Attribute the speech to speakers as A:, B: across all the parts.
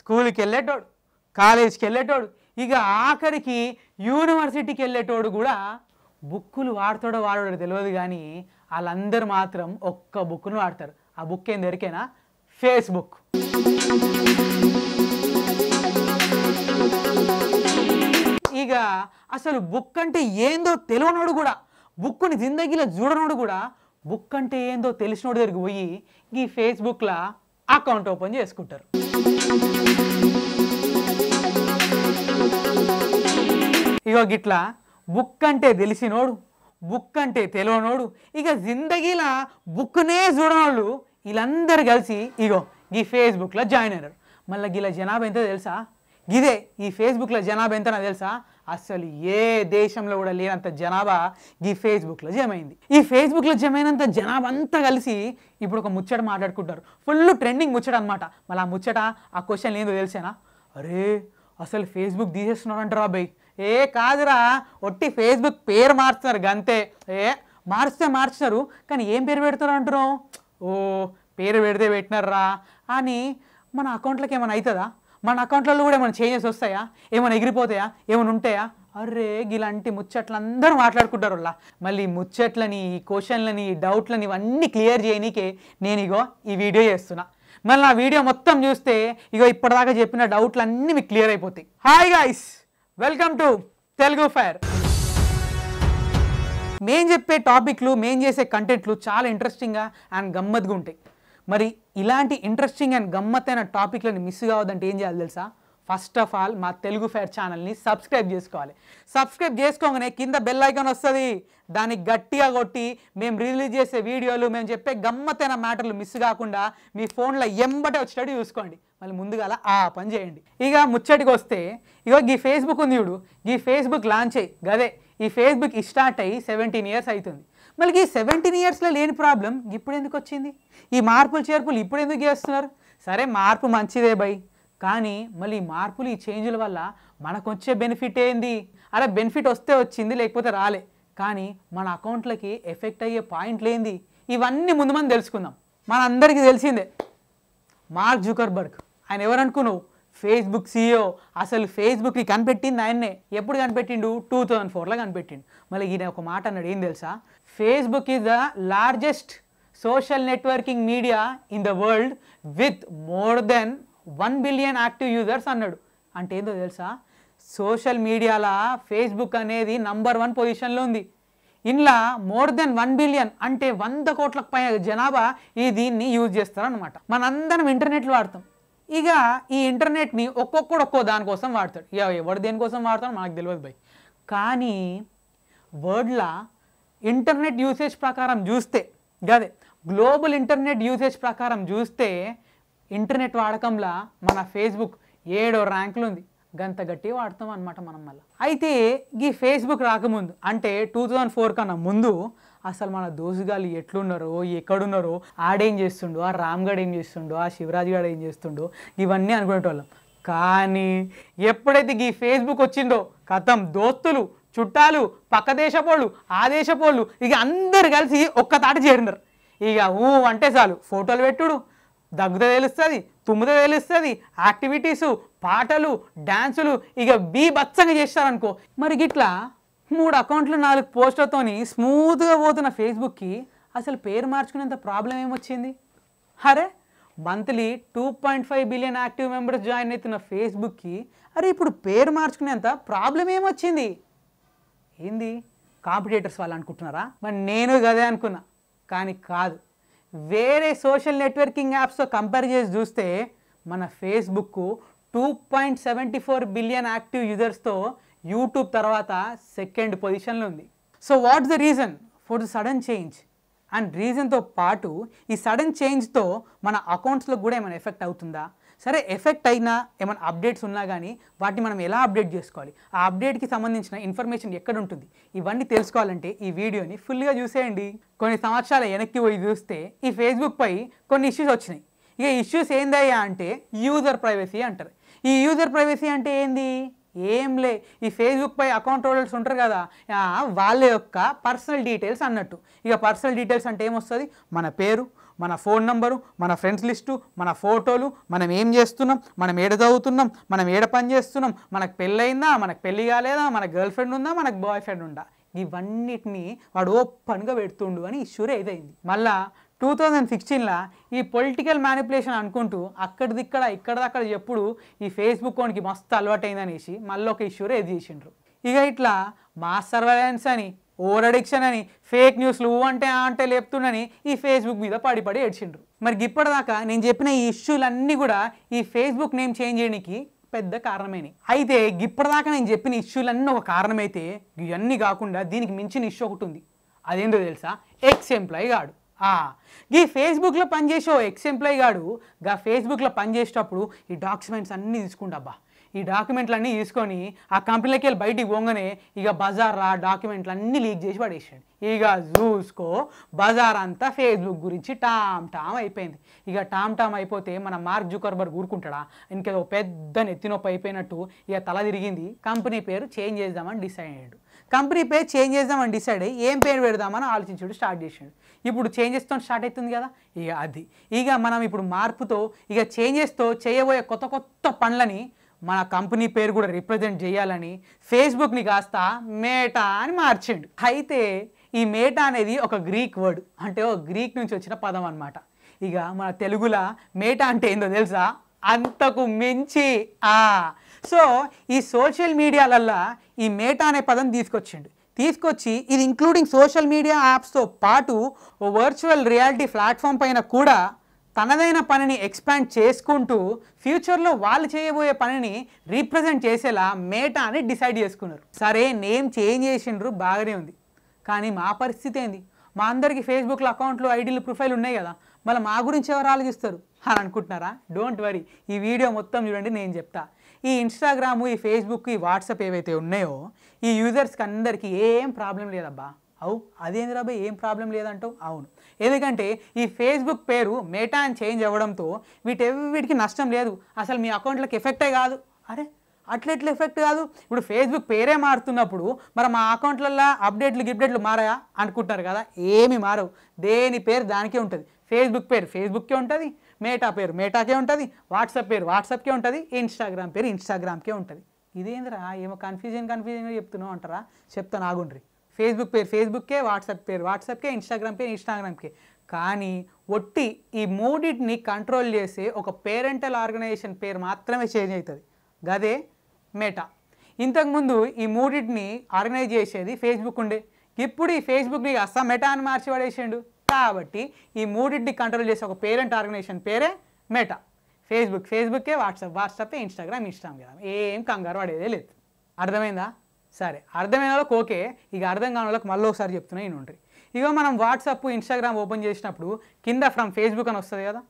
A: స్కూల్కి వెళ్ళేటోడు కాలేజీకి వెళ్ళేటోడు ఇక ఆఖరికి యూనివర్సిటీకి వెళ్ళేటోడు కూడా బుక్కులు వాడతాడో వాడో తెలియదు కానీ వాళ్ళందరూ మాత్రం ఒక్క బుక్ను వాడతారు ఆ బుక్ ఏం దొరికేనా ఫేస్బుక్ ఇక అసలు బుక్ అంటే ఏందో తెలియనోడు కూడా బుక్ని జిందగీలో చూడనోడు కూడా బుక్ అంటే ఏందో తెలిసినోడు దగ్గరికి పోయి ఈ ఫేస్బుక్లో అకౌంట్ ఓపెన్ చేసుకుంటారు ఇగో గిట్లా బుక్ అంటే తెలిసినోడు బుక్ అంటే తెలియనోడు ఇక జిందగీలా బుక్నే చూడనోళ్ళు వీళ్ళందరూ కలిసి ఇగో ఈ ఫేస్బుక్లో జాయిన్ అయినారు మళ్ళీ గీళ్ళ జనాభా ఎంతో తెలుసా ఇదే ఈ ఫేస్బుక్లో జనాభా ఎంతనో తెలుసా అసలు ఏ దేశంలో కూడా లేనంత జనాభా ఈ ఫేస్బుక్లో జమైంది ఈ ఫేస్బుక్లో జమైనంత జనాభా అంతా కలిసి ఇప్పుడు ఒక ముచ్చట మాట్లాడుకుంటారు ఫుల్ ట్రెండింగ్ ముచ్చట అనమాట మళ్ళీ ఆ ముచ్చట ఆ క్వశ్చన్ ఏందో తెలిసేనా అరే అసలు ఫేస్బుక్ తీసేస్తున్నారంటారా అబ్బాయి ఏ కాదురా ఒట్టి ఫేస్బుక్ పేరు మార్చున్నారు గంతే ఏ మార్చితే మార్చినారు కానీ ఏం పేరు పెడుతున్నారు అంటున్నావు ఓ పేరు పెడితే పెట్టినారా అని మన అకౌంట్లకి ఏమైనా అవుతుందా మన అకౌంట్లలో కూడా ఏమైనా చేంజెస్ వస్తాయా ఏమైనా ఎగిరిపోతాయా ఏమైనా ఉంటాయా అరే ఇలాంటి ముచ్చట్లు అందరూ మాట్లాడుకుంటారు వాళ్ళ మళ్ళీ ముచ్చట్లని క్వశ్చన్లని డౌట్లని ఇవన్నీ క్లియర్ చేయనీకే నేను ఇగో ఈ వీడియో చేస్తున్నా మళ్ళీ ఆ వీడియో మొత్తం చూస్తే ఇగో ఇప్పటిదాకా చెప్పిన డౌట్లు అన్నీ మీకు క్లియర్ అయిపోతాయి hi guys welcome to Telugu fire మేం చెప్పే టాపిక్లు మేం చేసే కంటెంట్లు చాలా ఇంట్రెస్టింగ్గా అండ్ గమ్మత్గా ఉంటాయి మరి ఇలాంటి ఇంట్రెస్టింగ్ అండ్ గమ్మత్తైన టాపిక్లను మిస్ కావద్దంటే ఏం చేయాలి తెలుసా ఫస్ట్ ఆఫ్ ఆల్ మా తెలుగు ఫైర్ ఛానల్ని సబ్స్క్రైబ్ చేసుకోవాలి సబ్స్క్రైబ్ చేసుకోగానే కింద బెల్ ఐకాన్ వస్తుంది దాన్ని గట్టిగా కొట్టి మేము రిలీజ్ చేసే వీడియోలు మేము చెప్పే గమ్మతైన మ్యాటర్లు మిస్ కాకుండా మీ ఫోన్లో ఎంబటే వచ్చేటట్టు చూసుకోండి మళ్ళీ ముందుగా ఆ పని చేయండి ఇక ముచ్చటికి వస్తే ఇగో గీ ఫేస్బుక్ ఉంది చూడు ఈ ఫేస్బుక్ లాంచ్ అయ్యి గదే ఈ ఫేస్బుక్ స్టార్ట్ అయ్యి సెవెంటీన్ ఇయర్స్ అవుతుంది మళ్ళీ ఈ సెవెంటీన్ ఇయర్స్లో లేని ప్రాబ్లం ఇప్పుడు ఎందుకు వచ్చింది ఈ మార్పులు చేర్పులు ఇప్పుడు ఎందుకు చేస్తున్నారు సరే మార్పు మంచిదే బై కానీ మళ్ళీ మార్పులు ఈ చేంజ్ల వల్ల మనకు వచ్చే బెనిఫిట్ ఏంది అలా బెనిఫిట్ వస్తే వచ్చింది లేకపోతే రాలే కానీ మన అకౌంట్లకి ఎఫెక్ట్ అయ్యే పాయింట్లు ఏంది ఇవన్నీ ముందు మనం తెలుసుకుందాం మనందరికీ తెలిసిందే మార్క్ జుకర్బర్గ్ ఆయన ఎవరనుకున్నావు ఫేస్బుక్ సీఈఓ అసలు ఫేస్బుక్ని కనిపెట్టింది ఆయన్నే ఎప్పుడు కనిపెట్టిండు టూ థౌజండ్ ఫోర్లో కనిపెట్టిండు మళ్ళీ ఈయన ఒక మాట అన్నాడు ఏం తెలుసా Facebook is the largest social networking media in the world with more than one billion active users అన్నాడు అంటే ఏందో తెలుసా సోషల్ మీడియాలో ఫేస్బుక్ అనేది నంబర్ వన్ పొజిషన్లో ఉంది ఇంట్లో మోర్ దెన్ వన్ బిలియన్ అంటే వంద కోట్లకు పై జనాభా ఈ దీన్ని యూజ్ చేస్తారనమాట మనందరం ఇంటర్నెట్లు వాడతాం ఇక ఈ ఇంటర్నెట్ని ఒక్కొక్కడు ఒక్కో దానికోసం వాడతాడు ఇక ఎవడు దేనికోసం వాడతాడు నాకు తెలియదు భయ్ కానీ వరల్డ్లా ఇంటర్నెట్ యూసేజ్ ప్రకారం చూస్తే అదే గ్లోబల్ ఇంటర్నెట్ యూసేజ్ ప్రకారం చూస్తే ఇంటర్నెట్ వాడకంలో మన ఫేస్బుక్ ఏడో ర్యాంకులు ఉంది గంత గట్టి వాడతాం అనమాట మనం మళ్ళీ అయితే ఈ ఫేస్బుక్ రాకముందు అంటే టూ థౌజండ్ ఫోర్ కన్నా ముందు అసలు మన దోసుగాలు ఎట్లున్నారో ఎక్కడున్నారో ఆడేం చేస్తుండో ఆ రామ్గఢ్ ఏం చేస్తుండో ఆ శివరాజ్ గారు ఏం చేస్తుండో ఇవన్నీ అనుకునేటోళ్ళం కానీ ఎప్పుడైతే ఈ ఫేస్బుక్ వచ్చిందో కథం దోస్తులు చుట్టాలు పక్క దేశపోళ్ళు ఆ దేశపోళ్ళు ఇక అందరు కలిసి ఒక్కతాట చేరినారు ఇక ఊ అంటే చాలు ఫోటోలు పెట్టుడు దగ్గుత తెలుస్తుంది తుమ్ముత తెలుస్తుంది యాక్టివిటీసు పాటలు డ్యాన్సులు ఇక బీ బచ్చంగా చేస్తారనుకో మరి గిట్లా మూడు అకౌంట్లు నాలుగు పోస్టులతోని స్మూత్గా పోతున్న ఫేస్బుక్కి అసలు పేరు మార్చుకునేంత ప్రాబ్లం ఏమొచ్చింది అరే monthly two point five billion active members join అవుతున్న ఫేస్బుక్కి అరే ఇప్పుడు పేరు మార్చుకునేంత ప్రాబ్లం ఏమొచ్చింది ఏంది కాంపిటేటర్స్ వాళ్ళు అనుకుంటున్నారా మరి నేను కదే అనుకున్నా కానీ కాదు వేరే సోషల్ నెట్వర్కింగ్ యాప్స్తో కంపేర్ చేసి చూస్తే మన Facebook two point seventy four billion active యూజర్స్తో యూట్యూబ్ తర్వాత సెకండ్ పొజిషన్లో ఉంది so what's the reason for the sudden change and రీజన్తో పాటు ఈ సడన్ చేంజ్తో మన అకౌంట్స్లో కూడా ఏమైనా ఎఫెక్ట్ అవుతుందా సరే ఎఫెక్ట్ అయినా ఏమైనా అప్డేట్స్ ఉన్నా కానీ వాటిని మనం ఎలా అప్డేట్ చేసుకోవాలి ఆ అప్డేట్కి సంబంధించిన ఇన్ఫర్మేషన్ ఎక్కడ ఉంటుంది ఇవన్నీ తెలుసుకోవాలంటే ఈ వీడియోని ఫుల్గా చూసేయండి కొన్ని సంవత్సరాల వెనక్కి పోయి చూస్తే ఈ ఫేస్బుక్పై కొన్ని ఇష్యూస్ వచ్చినాయి ఇక ఇష్యూస్ ఏందయ్యా అంటే యూజర్ ప్రైవసీ అంటారు ఈ యూజర్ ప్రైవసీ అంటే ఏంది ఏం లే ఈ ఫేస్బుక్పై అకౌంట్ హోల్డర్స్ ఉంటారు కదా వాళ్ళ యొక్క పర్సనల్ డీటెయిల్స్ అన్నట్టు ఇక పర్సనల్ డీటెయిల్స్ అంటే ఏమొస్తుంది మన పేరు మన ఫోన్ నంబరు మన ఫ్రెండ్స్ లిస్టు మన ఫోటోలు మనం ఏం చేస్తున్నాం మనం ఏడ చదువుతున్నాం మనం ఏడ పని చేస్తున్నాం మనకు పెళ్ళయిందా మనకు పెళ్ళి కాలేదా మన గర్ల్ ఫ్రెండ్ ఉందా మనకు బాయ్ ఫ్రెండ్ ఉందా ఇవన్నిటినీ వాడు ఓపెన్గా పెడుతుండు అని ఇష్యూర్ ఏదైంది మళ్ళా టూ థౌజండ్ సిక్స్టీన్లో ఈ పొలిటికల్ మ్యానిపులేషన్ అనుకుంటూ అక్కడిదిక్కడ ఇక్కడదక్కడ ఎప్పుడు ఈ ఫేస్బుక్ వానికి మస్తు అలవాటైందనేసి మళ్ళీ ఒక ఇష్యూర్ ఏది చేసిండ్రు ఇక ఇట్లా మాస్ సర్వైలెన్స్ అని ఓవర్ అడిక్షన్ అని ఫేక్ న్యూస్లు అంటే అంటే లేపుతుండని ఈ ఫేస్బుక్ మీద పడి పడి ఏడ్చిండ్రు మరి ఇప్పటిదాకా నేను చెప్పిన ఈ ఇష్యూలన్నీ కూడా ఈ ఫేస్బుక్ నేమ్ చేంజ్ చేయడానికి పెద్ద కారణమేని అయితే ఇప్పటిదాకా నేను చెప్పిన ఇష్యూలన్నీ ఒక కారణమైతే ఇవన్నీ కాకుండా దీనికి మించిన ఇష్యూ ఒకటి ఉంది అదేంటో తెలుసా ఎక్స్ ఎంప్లాయీ గాడు ఈ ఫేస్బుక్లో పనిచేసే ఎక్స్ ఎంప్లాయీ గాడు గా ఫేస్బుక్లో పనిచేసేటప్పుడు ఈ డాక్యుమెంట్స్ అన్నీ తీసుకుంటా అబ్బా ఈ డాక్యుమెంట్లన్నీ తీసుకొని ఆ కంపెనీలకి వెళ్ళి బయటికి పోగానే ఇక బజార్ ఆ డాక్యుమెంట్లు అన్నీ లీక్ చేసి పడేసాడు ఇక చూసుకో బజార్ అంతా ఫేస్బుక్ గురించి టామ్ టామ్ అయిపోయింది ఇక టామ్ టామ్ అయిపోతే మన మార్క్ జుకర్బర్ ఊరుకుంటాడా ఇంకేదో పెద్ద నెత్తినొప్పి అయిపోయినట్టు ఇక తల తిరిగింది కంపెనీ పేరు చేంజ్ చేద్దామని డిసైడ్ అయ్యాడు కంపెనీ పేరు చేంజ్ చేద్దామని డిసైడ్ అయ్యి ఏం పేరు పెడదామని ఆలోచించడం స్టార్ట్ చేసాడు ఇప్పుడు చేంజెస్తో స్టార్ట్ అవుతుంది కదా ఇక అది ఇక మనం ఇప్పుడు మార్పుతో ఇక చేంజెస్తో చేయబోయే కొత్త కొత్త పనులని మన కంపెనీ పేరు కూడా రిప్రజెంట్ చేయాలని ఫేస్బుక్ని కాస్త మేటా అని మార్చిండు అయితే ఈ మేటా అనేది ఒక గ్రీక్ వర్డ్ అంటే ఒక గ్రీక్ నుంచి వచ్చిన పదం అనమాట ఇక మన తెలుగులో మేటా అంటే ఏందో తెలుసా అంతకు మించి ఆ సో ఈ సోషల్ మీడియాలల్లా ఈ మేటా అనే పదం తీసుకొచ్చిండు తీసుకొచ్చి ఇది ఇంక్లూడింగ్ సోషల్ మీడియా యాప్స్తో పాటు వర్చువల్ రియాలిటీ ప్లాట్ఫామ్ పైన కూడా తనదైన పనిని ఎక్స్పాండ్ చేసుకుంటూ ఫ్యూచర్లో వాళ్ళు చేయబోయే పనిని రీప్రజెంట్ చేసేలా మేటా అని డిసైడ్ చేసుకున్నారు సరే నేమ్ చేంజ్ చేసిండ్రు బాగానే ఉంది కానీ మా పరిస్థితి ఏంది మా అందరికీ ఫేస్బుక్లో అకౌంట్లు ఐడీలు ప్రొఫైల్ ఉన్నాయి కదా మళ్ళీ మా గురించి ఎవరు ఆలోచిస్తారు అని అనుకుంటున్నారా డోంట్ వరీ ఈ వీడియో మొత్తం చూడండి నేను చెప్తా ఈ ఇన్స్టాగ్రాము ఈ ఫేస్బుక్ ఈ వాట్సాప్ ఏవైతే ఉన్నాయో ఈ యూజర్స్కి అందరికీ ఏం ప్రాబ్లం లేదబ్బా అవు అదేంద్రా బాయ్ ఏం ప్రాబ్లం లేదంటావు అవును ఎందుకంటే ఈ ఫేస్బుక్ పేరు మేటా అని చేంజ్ అవ్వడంతో వీటెవ్విటికి నష్టం లేదు అసలు మీ అకౌంట్లకు ఎఫెక్టే కాదు అరే అట్లెట్లు ఎఫెక్ట్ కాదు ఇప్పుడు ఫేస్బుక్ పేరే మారుతున్నప్పుడు మరి మా అకౌంట్లలో అప్డేట్లు గిప్డేట్లు మారాయా అనుకుంటారు కదా ఏమి మారవు దేని పేరు దానికే ఉంటుంది ఫేస్బుక్ పేరు ఫేస్బుక్కే ఉంటుంది మేటా పేరు మేటాకే ఉంటుంది వాట్సాప్ పేరు వాట్సాప్కే ఉంటుంది ఇన్స్టాగ్రామ్ పేరు ఇన్స్టాగ్రామ్కే ఉంటుంది ఇదేందిరా ఏమో కన్ఫ్యూజన్ కన్ఫ్యూజన్గా చెప్తున్నావు అంటారా చెప్తాను ఆగుండ్రి ఫేస్బుక్ పేరు ఫేస్బుక్కే వాట్సాప్ పేరు వాట్సాప్కే ఇన్స్టాగ్రామ్ పేరు ఇన్స్టాగ్రామ్కే కానీ ఒట్టి ఈ మూడింటిని కంట్రోల్ చేసే ఒక పేరెంటల్ ఆర్గనైజేషన్ పేరు మాత్రమే చేంజ్ అవుతుంది గదే మెటా ఇంతకుముందు ఈ మూడింటిని ఆర్గనైజ్ చేసేది ఫేస్బుక్ ఉండే ఇప్పుడు ఈ ఫేస్బుక్ని అస్సా మెటా అని మార్చి పడేసాడు కాబట్టి ఈ మూడింటిని కంట్రోల్ చేసే ఒక పేరెంట్ ఆర్గనైజేషన్ పేరే మెటా ఫేస్బుక్ ఫేస్బుక్కే వాట్సాప్ వాట్సాపే ఇన్స్టాగ్రామ్ ఇన్స్టాగ్రామ్ ఏం కంగారు పడేదే లేదు అర్థమైందా సరే అర్థమైన వాళ్ళకి ఓకే ఇక అర్థం కాని వాళ్ళకి మళ్ళీ ఒకసారి చెప్తున్నాయి నేను ఉంటాయి ఇక మనం వాట్సాప్ ఇన్స్టాగ్రామ్ ఓపెన్ చేసినప్పుడు కింద ఫ్రమ్ ఫేస్బుక్ అని వస్తుంది కదా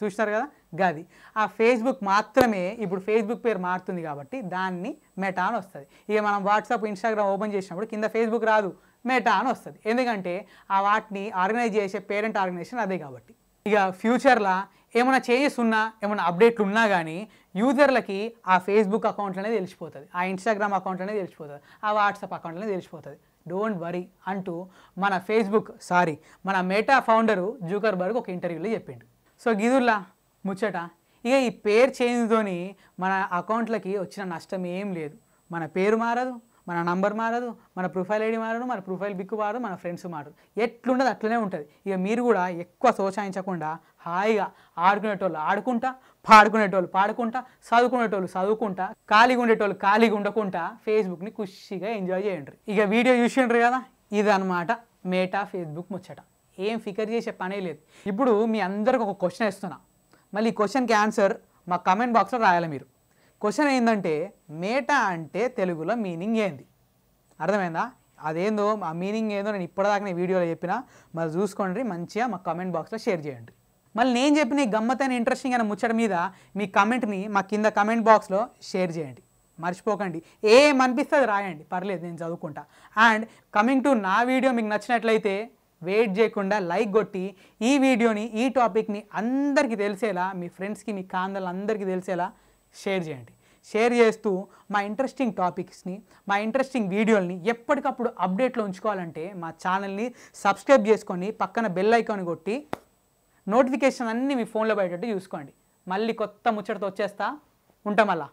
A: చూసినారు కదా గది ఆ ఫేస్బుక్ మాత్రమే ఇప్పుడు ఫేస్బుక్ పేరు మారుతుంది కాబట్టి దాన్ని మెటా అని వస్తుంది ఇక మనం వాట్సాప్ ఇన్స్టాగ్రామ్ ఓపెన్ చేసినప్పుడు కింద ఫేస్బుక్ రాదు మెటా అని వస్తుంది ఎందుకంటే ఆ వాటిని ఆర్గనైజ్ చేసే పేరెంట్ ఆర్గనైజేషన్ అదే కాబట్టి ఇక ఫ్యూచర్లో ఏమైనా చేంజెస్ ఉన్నా ఏమైనా అప్డేట్లు ఉన్నా కానీ యూజర్లకి ఆ ఫేస్బుక్ అకౌంట్ అనేది తెలిసిపోతుంది ఆ ఇన్స్టాగ్రామ్ అకౌంట్ అనేది తెలిసిపోతుంది ఆ వాట్సాప్ అకౌంట్ అనేది తెలిసిపోతుంది డోంట్ వరీ అంటూ మన ఫేస్బుక్ సారీ మన మేటా ఫౌండరు జూకర్ బర్గ్ ఒక ఇంటర్వ్యూలో చెప్పిండు సో గిదుర్లా ముచ్చట ఇక ఈ పేరు చేంజ్తోని మన అకౌంట్లకి వచ్చిన నష్టం ఏం లేదు మన పేరు మారదు మన నంబర్ మారదు మన ప్రొఫైల్ ఐడి మారదు మన ప్రొఫైల్ బిక్ మారదు మన ఫ్రెండ్స్ మారదు ఎట్లుండదు అట్లనే ఉంటుంది ఇక మీరు కూడా ఎక్కువ సోచాయించకుండా హాయిగా ఆడుకునేటోళ్ళు ఆడుకుంటా పాడుకునేటోళ్ళు పాడుకుంటా చదువుకునేటోళ్ళు చదువుకుంటా ఖాళీగా ఉండేటోళ్ళు ఖాళీగా ఉండకుండా ఫేస్బుక్ని ఖుషిగా ఎంజాయ్ చేయండి ఇక వీడియో చూసిండ్రు కదా ఇది అనమాట మేటా ఫేస్బుక్ ముచ్చట ఏం ఫికర్ చేసే పనే లేదు ఇప్పుడు మీ అందరికి ఒక క్వశ్చన్ ఇస్తున్నా మళ్ళీ ఈ క్వశ్చన్కి ఆన్సర్ మా కమెంట్ బాక్స్లో రాయాలి మీరు క్వశ్చన్ ఏంటంటే మేట అంటే తెలుగులో మీనింగ్ ఏంది అర్థమైందా అదేందో ఆ మీనింగ్ ఏందో నేను ఇప్పటిదాకా నేను వీడియోలో చెప్పిన మరి చూసుకోండి మంచిగా మా కామెంట్ బాక్స్లో షేర్ చేయండి మళ్ళీ నేను చెప్పిన ఈ గమ్మతైన ఇంట్రెస్టింగ్ అయిన ముచ్చట మీద మీ కమెంట్ని మా కింద కమెంట్ బాక్స్లో షేర్ చేయండి మర్చిపోకండి ఏం అనిపిస్తుంది రాయండి పర్లేదు నేను చదువుకుంటా అండ్ కమింగ్ టు నా వీడియో మీకు నచ్చినట్లయితే వెయిట్ చేయకుండా లైక్ కొట్టి ఈ వీడియోని ఈ టాపిక్ని అందరికీ తెలిసేలా మీ ఫ్రెండ్స్కి మీ అందరికీ తెలిసేలా షేర్ చేయండి షేర్ చేస్తూ మా ఇంట్రెస్టింగ్ టాపిక్స్ని మా ఇంట్రెస్టింగ్ వీడియోల్ని ఎప్పటికప్పుడు అప్డేట్లో ఉంచుకోవాలంటే మా ఛానల్ని సబ్స్క్రైబ్ చేసుకొని పక్కన బెల్ ఐకాన్ కొట్టి నోటిఫికేషన్ అన్నీ మీ ఫోన్లో పడేటట్టు చూసుకోండి మళ్ళీ కొత్త ముచ్చటతో వచ్చేస్తా ఉంటాం అలా